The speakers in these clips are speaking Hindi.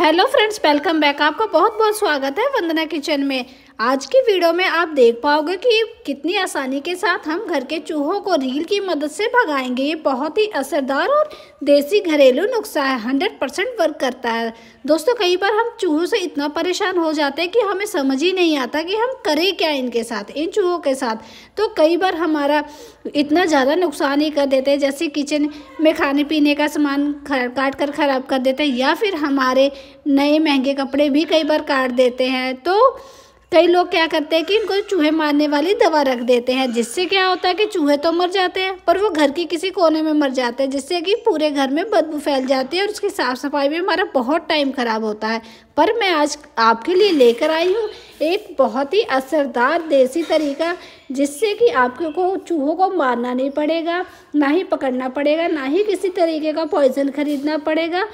हेलो फ्रेंड्स वेलकम बैक आपका बहुत बहुत स्वागत है वंदना किचन में आज की वीडियो में आप देख पाओगे कि कितनी आसानी के साथ हम घर के चूहों को रील की मदद से भगाएंगे ये बहुत ही असरदार और देसी घरेलू नुस्खा है हंड्रेड परसेंट वर्क करता है दोस्तों कई बार हम चूहों से इतना परेशान हो जाते हैं कि हमें समझ ही नहीं आता कि हम करें क्या इनके साथ इन चूहों के साथ तो कई बार हमारा इतना ज़्यादा नुकसान ही कर देते हैं जैसे किचन में खाने पीने का सामान काट कर ख़राब कर देते हैं या फिर हमारे नए महंगे कपड़े भी कई बार काट देते हैं तो कई लोग क्या करते हैं कि इनको चूहे मारने वाली दवा रख देते हैं जिससे क्या होता है कि चूहे तो मर जाते हैं पर वो घर की किसी कोने में मर जाते हैं जिससे कि पूरे घर में बदबू फैल जाती है और उसकी साफ़ सफाई में हमारा बहुत टाइम ख़राब होता है पर मैं आज आपके लिए लेकर आई हूँ एक बहुत ही असरदार देसी तरीका जिससे कि आपके को चूहों को मारना नहीं पड़ेगा ना ही पकड़ना पड़ेगा ना ही किसी तरीके का पॉइजन खरीदना पड़ेगा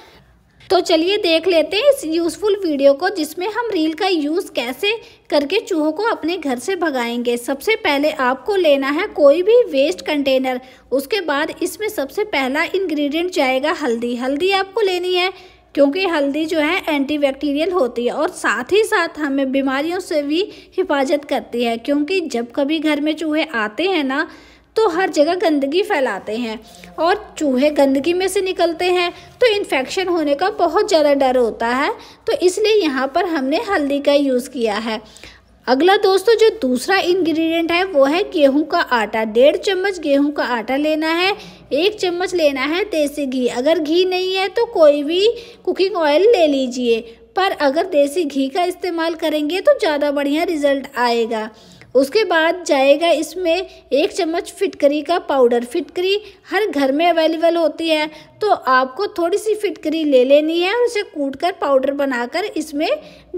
तो चलिए देख लेते हैं इस यूज़फुल वीडियो को जिसमें हम रील का यूज़ कैसे करके चूहों को अपने घर से भगाएंगे सबसे पहले आपको लेना है कोई भी वेस्ट कंटेनर उसके बाद इसमें सबसे पहला इंग्रेडिएंट जाएगा हल्दी हल्दी आपको लेनी है क्योंकि हल्दी जो है एंटीबैक्टीरियल होती है और साथ ही साथ हमें बीमारियों से भी हिफाजत करती है क्योंकि जब कभी घर में चूहे आते हैं ना तो हर जगह गंदगी फैलाते हैं और चूहे गंदगी में से निकलते हैं तो इन्फेक्शन होने का बहुत ज़्यादा डर होता है तो इसलिए यहाँ पर हमने हल्दी का यूज़ किया है अगला दोस्तों जो दूसरा इंग्रेडिएंट है वो है गेहूं का आटा डेढ़ चम्मच गेहूं का आटा लेना है एक चम्मच लेना है देसी घी अगर घी नहीं है तो कोई भी कुकिंग ऑयल ले लीजिए पर अगर देसी घी का इस्तेमाल करेंगे तो ज़्यादा बढ़िया रिजल्ट आएगा उसके बाद जाएगा इसमें एक चम्मच फिटकरी का पाउडर फिटकरी हर घर में अवेलेबल होती है तो आपको थोड़ी सी फिटकरी ले लेनी है और उसे कूट कर पाउडर बनाकर इसमें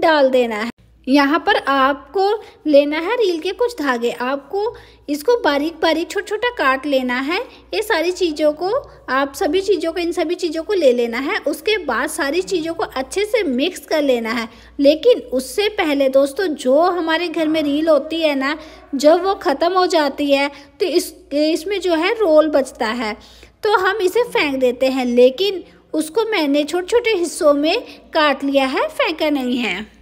डाल देना है यहाँ पर आपको लेना है रील के कुछ धागे आपको इसको बारीक बारीक छोटा छोटा काट लेना है ये सारी चीज़ों को आप सभी चीज़ों को इन सभी चीज़ों को ले लेना है उसके बाद सारी चीज़ों को अच्छे से मिक्स कर लेना है लेकिन उससे पहले दोस्तों जो हमारे घर में रील होती है ना जब वो ख़त्म हो जाती है तो इस इसमें जो है रोल बचता है तो हम इसे फेंक देते हैं लेकिन उसको मैंने छोटे छोटे हिस्सों में काट लिया है फेंका नहीं है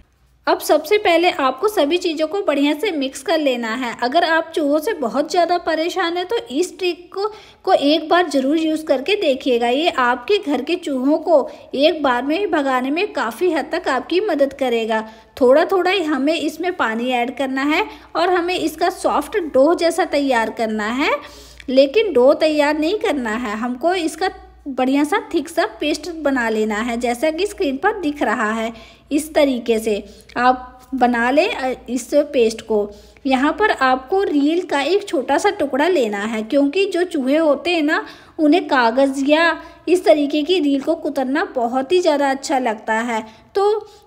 अब सबसे पहले आपको सभी चीज़ों को बढ़िया से मिक्स कर लेना है अगर आप चूहों से बहुत ज़्यादा परेशान हैं तो इस ट्रिक को को एक बार ज़रूर यूज़ करके देखिएगा ये आपके घर के चूहों को एक बार में ही भगाने में काफ़ी हद तक आपकी मदद करेगा थोड़ा थोड़ा ही हमें इसमें पानी ऐड करना है और हमें इसका सॉफ्ट डो जैसा तैयार करना है लेकिन डो तैयार नहीं करना है हमको इसका बढ़िया सा थिक सा पेस्ट बना लेना है जैसा कि स्क्रीन पर दिख रहा है इस तरीके से आप बना लें इस पेस्ट को यहाँ पर आपको रील का एक छोटा सा टुकड़ा लेना है क्योंकि जो चूहे होते हैं ना उन्हें कागज़ या इस तरीके की रील को कुतरना बहुत ही ज़्यादा अच्छा लगता है तो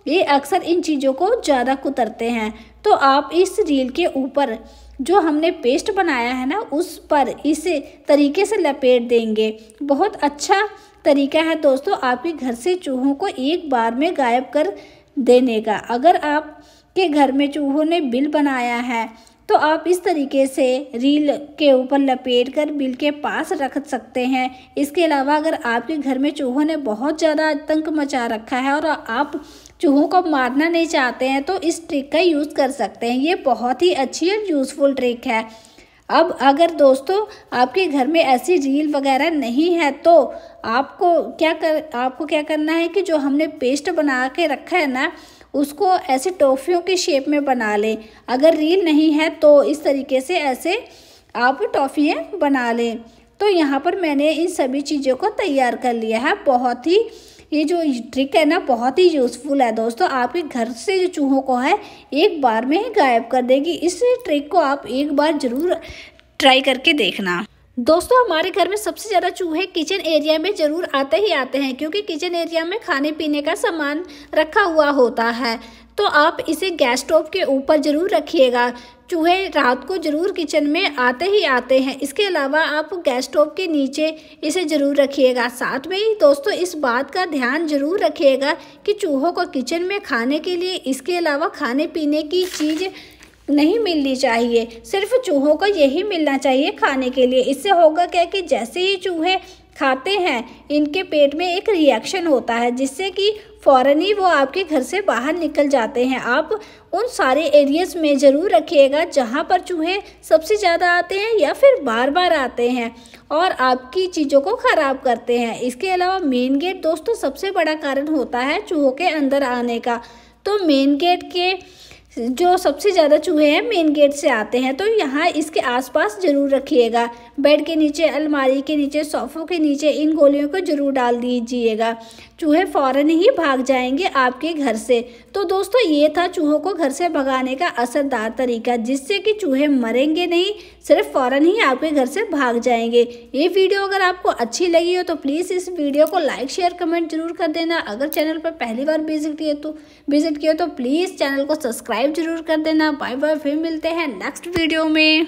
ये अक्सर इन चीज़ों को ज़्यादा कुतरते हैं तो आप इस रील के ऊपर जो हमने पेस्ट बनाया है ना उस पर इस तरीके से लपेट देंगे बहुत अच्छा तरीका है दोस्तों आपके घर से चूहों को एक बार में गायब कर देने का अगर आप के घर में चूहों ने बिल बनाया है तो आप इस तरीके से रील के ऊपर लपेट कर बिल के पास रख सकते हैं इसके अलावा अगर आपके घर में चूहों ने बहुत ज़्यादा आतंक मचा रखा है और आप चूहों को मारना नहीं चाहते हैं तो इस ट्रिक का यूज़ कर सकते हैं ये बहुत ही अच्छी और यूज़फुल ट्रिक है अब अगर दोस्तों आपके घर में ऐसी रील वगैरह नहीं है तो आपको क्या कर आपको क्या करना है कि जो हमने पेस्ट बना के रखा है ना उसको ऐसे टॉफ़ियों के शेप में बना लें अगर रील नहीं है तो इस तरीके से ऐसे आप टॉफ़ियाँ बना लें तो यहाँ पर मैंने इन सभी चीज़ों को तैयार कर लिया है बहुत ही ये जो ट्रिक है ना बहुत ही यूज़फुल है दोस्तों आपके घर से जो चूहों को है एक बार में ही गायब कर देगी इस ट्रिक को आप एक बार ज़रूर ट्राई करके देखना दोस्तों हमारे घर में सबसे ज़्यादा चूहे किचन एरिया में ज़रूर आते ही आते हैं क्योंकि किचन एरिया में खाने पीने का सामान रखा हुआ होता है तो आप इसे गैस स्टोव के ऊपर ज़रूर रखिएगा चूहे रात को ज़रूर किचन में आते ही आते हैं इसके अलावा आप गैस स्टोव के नीचे इसे ज़रूर रखिएगा साथ में ही दोस्तों इस बात का ध्यान ज़रूर रखिएगा कि चूहों को किचन में खाने के लिए इसके अलावा खाने पीने की चीज़ नहीं मिलनी चाहिए सिर्फ चूहों को यही मिलना चाहिए खाने के लिए इससे होगा क्या कि जैसे ही चूहे खाते हैं इनके पेट में एक रिएक्शन होता है जिससे कि फ़ौरन ही वो आपके घर से बाहर निकल जाते हैं आप उन सारे एरियाज में ज़रूर रखिएगा जहाँ पर चूहे सबसे ज़्यादा आते हैं या फिर बार बार आते हैं और आपकी चीज़ों को ख़राब करते हैं इसके अलावा मेन गेट दोस्तों सबसे बड़ा कारण होता है चूहों के अंदर आने का तो मेन गेट के जो सबसे ज़्यादा चूहे हैं मेन गेट से आते हैं तो यहाँ इसके आसपास ज़रूर रखिएगा बेड के नीचे अलमारी के नीचे सोफ़ों के नीचे इन गोलियों को ज़रूर डाल दीजिएगा चूहे फ़ौरन ही भाग जाएंगे आपके घर से तो दोस्तों ये था चूहों को घर से भगाने का असरदार तरीका जिससे कि चूहे मरेंगे नहीं सिर्फ फ़ौरन ही आपके घर से भाग जाएंगे ये वीडियो अगर आपको अच्छी लगी हो तो प्लीज़ इस वीडियो को लाइक शेयर कमेंट जरूर कर देना अगर चैनल पर पहली बार विजिट किए तो विजिट किए तो प्लीज़ चैनल को सब्सक्राइब जरूर कर देना बाय बाय फिर मिलते हैं नेक्स्ट वीडियो में